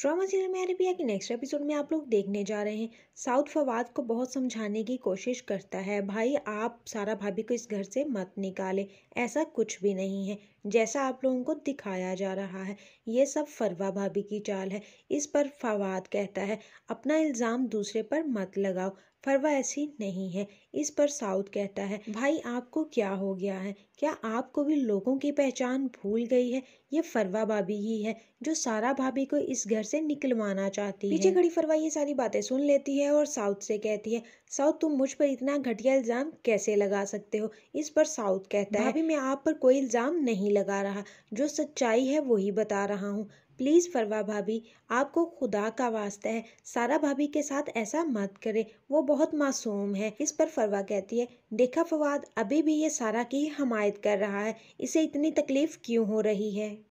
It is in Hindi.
ड्रामा सीरियल में अरेबिया के नेक्स्ट एपिसोड में आप लोग देखने जा रहे हैं साउथ फवाद को बहुत समझाने की कोशिश करता है भाई आप सारा भाभी को इस घर से मत निकाले ऐसा कुछ भी नहीं है जैसा आप लोगों को दिखाया जा रहा है ये सब फरवा भाभी की चाल है इस पर फवाद कहता है अपना इल्ज़ाम दूसरे पर मत लगाओ पर वह ऐसी नहीं है इस पर साउथ कहता है भाई आपको क्या हो गया है क्या आपको भी लोगों की पहचान भूल गई है ये फरवा भाभी ही है जो सारा भाभी को इस घर से निकलवाना चाहती है पीछे खड़ी फरवा ये सारी बातें सुन लेती है और साउथ से कहती है साउथ तुम मुझ पर इतना घटिया इल्ज़ाम कैसे लगा सकते हो इस पर साउथ कहता है भाभी मैं आप पर कोई इल्ज़ाम नहीं लगा रहा जो सच्चाई है वही बता रहा हूँ प्लीज़ फरवा भाभी आपको खुदा का वास्ता है सारा भाभी के साथ ऐसा मत करें वो बहुत मासूम है इस पर फरवा कहती है देखा फवाद अभी भी ये सारा की हमायत कर रहा है इसे इतनी तकलीफ़ क्यों हो रही है